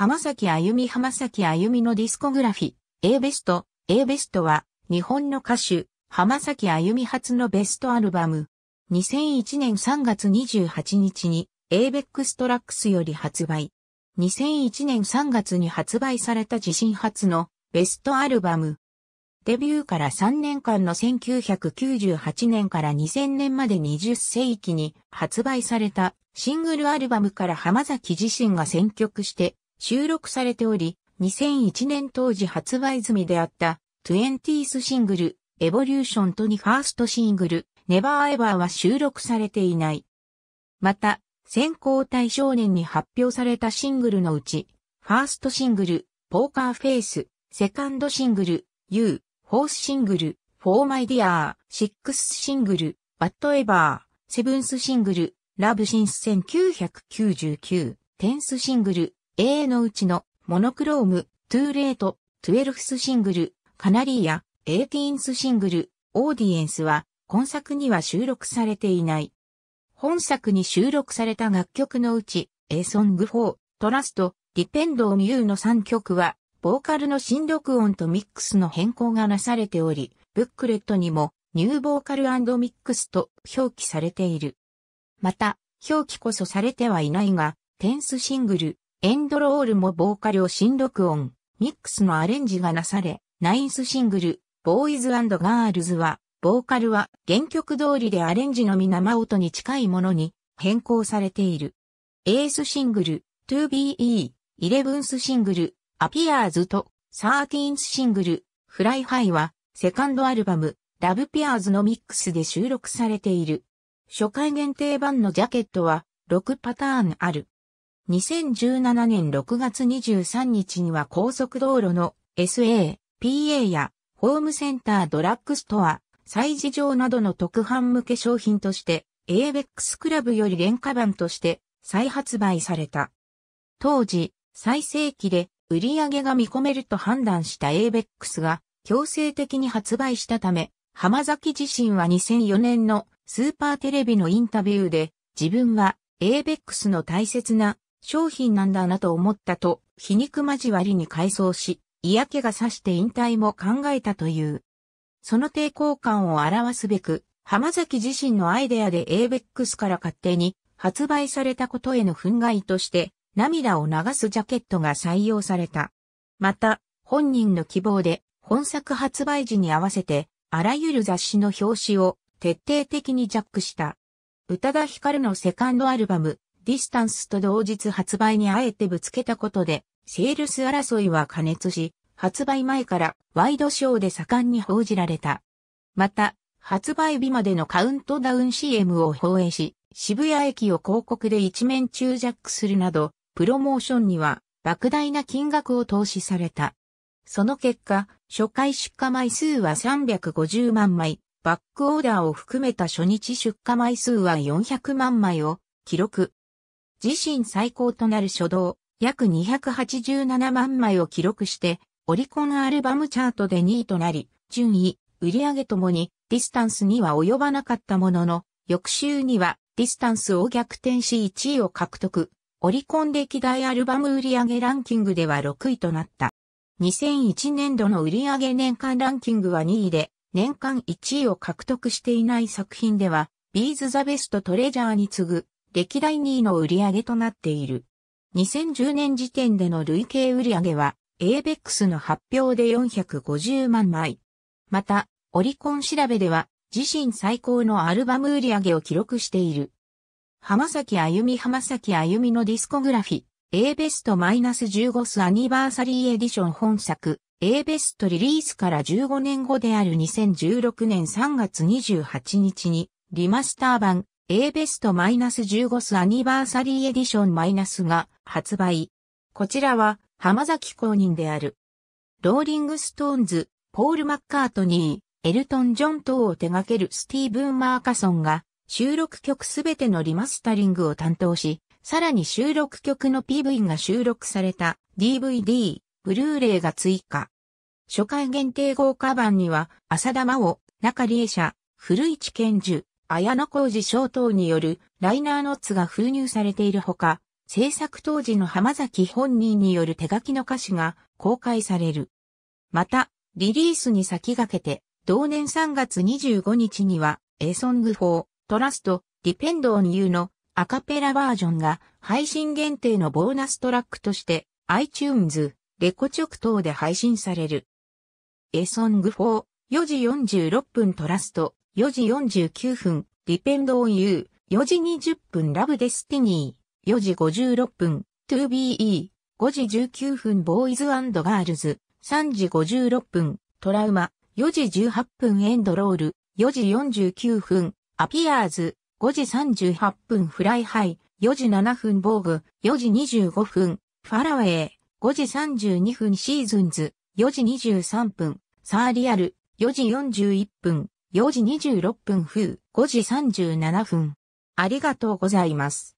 浜崎あゆみ浜崎あゆみのディスコグラフィ、A ベスト、A ベストは、日本の歌手、浜崎あゆみ初のベストアルバム。2001年3月28日に、ABEX トラックスより発売。2001年3月に発売された自身初のベストアルバム。デビューから3年間の1998年から2000年まで20世紀に発売されたシングルアルバムから浜崎自身が選曲して収録されており、2001年当時発売済みであった、トゥエンティースシングル、エボリューションとにファーストシングル、ネバーエバーは収録されていない。また、先行対少年に発表されたシングルのうち、ファーストシングル、ポーカーフェイス、セカンドシングル、ユー、フォースシングル、フォーマイディアー、シックスシングル、バットエバー、セブンスシングル、ラブシンス1999、テンスシングル、A のうちのモノクローム、トゥーレート、トゥエルフスシングル、カナリーヤ、エーティーンスシングル、オーディエンスは今作には収録されていない。本作に収録された楽曲のうち、A ソング4、トラスト、ディペンドオミューの3曲は、ボーカルの新録音とミックスの変更がなされており、ブックレットにも、ニューボーカルミックスと表記されている。また、表記こそされてはいないが、テンスシングル、エンドロールもボーカルを新録音、ミックスのアレンジがなされ、ナインスシングル、ボーイズガールズは、ボーカルは原曲通りでアレンジのみ生音に近いものに変更されている。エースシングル、2BE、11th シングル、アピアーズと 13th シングル、フライハイは、セカンドアルバム、ラブピアーズのミックスで収録されている。初回限定版のジャケットは、6パターンある。2017年6月23日には高速道路の SA、PA やホームセンタードラッグストア、催事場などの特販向け商品として、ABEX クラブより廉価版として再発売された。当時、最盛期で売り上げが見込めると判断した ABEX が強制的に発売したため、浜崎自身は2004年のスーパーテレビのインタビューで自分は ABEX の大切な商品なんだなと思ったと、皮肉交わりに改装し、嫌気がさして引退も考えたという。その抵抗感を表すべく、浜崎自身のアイデアで ABEX から勝手に発売されたことへの憤慨として涙を流すジャケットが採用された。また、本人の希望で本作発売時に合わせてあらゆる雑誌の表紙を徹底的にジャックした。宇多田ヒカルのセカンドアルバムディスタンスと同日発売にあえてぶつけたことで、セールス争いは加熱し、発売前からワイドショーで盛んに報じられた。また、発売日までのカウントダウン CM を放映し、渋谷駅を広告で一面中ジャックするなど、プロモーションには莫大な金額を投資された。その結果、初回出荷枚数は350万枚、バックオーダーを含めた初日出荷枚数は400万枚を記録。自身最高となる初動、約287万枚を記録して、オリコンアルバムチャートで2位となり、順位、売上ともに、ディスタンスには及ばなかったものの、翌週には、ディスタンスを逆転し1位を獲得。オリコン歴代アルバム売上ランキングでは6位となった。2001年度の売上年間ランキングは2位で、年間1位を獲得していない作品では、ビーズ・ザ・ベスト・トレジャーに次ぐ歴代2位の売り上げとなっている。2010年時点での累計売り上げは、ABEX の発表で450万枚。また、オリコン調べでは、自身最高のアルバム売り上げを記録している。浜崎あゆみ浜崎あゆみのディスコグラフィ、A ベスト -15 スアニバーサリーエディション本作、A ベストリリースから15年後である2016年3月28日に、リマスター版、A ベスト -15 スアニバーサリーエディションマイナスが発売。こちらは浜崎公認である。ローリングストーンズ、ポール・マッカートニー、エルトン・ジョン等を手掛けるスティーブン・マーカソンが収録曲すべてのリマスタリングを担当し、さらに収録曲の PV が収録された DVD、ブルーレイが追加。初回限定豪華版には、浅田真央、中里江社、古市健樹、綾小路翔等によるライナーノッツが封入されているほか、制作当時の浜崎本人による手書きの歌詞が公開される。また、リリースに先駆けて、同年3月25日には、A Song for Trust Depend on You のアカペラバージョンが配信限定のボーナストラックとして iTunes、レコ直等で配信される。A Song for 4時46分トラスト4時49分、ディペンドオンユー、4時20分ラブデスティニー、4時56分、トゥービー、5時19分ボーイズガールズ、3時56分、トラウマ、4時18分エンドロール、4時49分、アピアーズ、5時38分フライハイ、4時7分ボーグ、4時25分、ファラウェイ、5時32分シーズンズ、4時23分、サーリアル、4時41分、4時26分風、5時37分。ありがとうございます。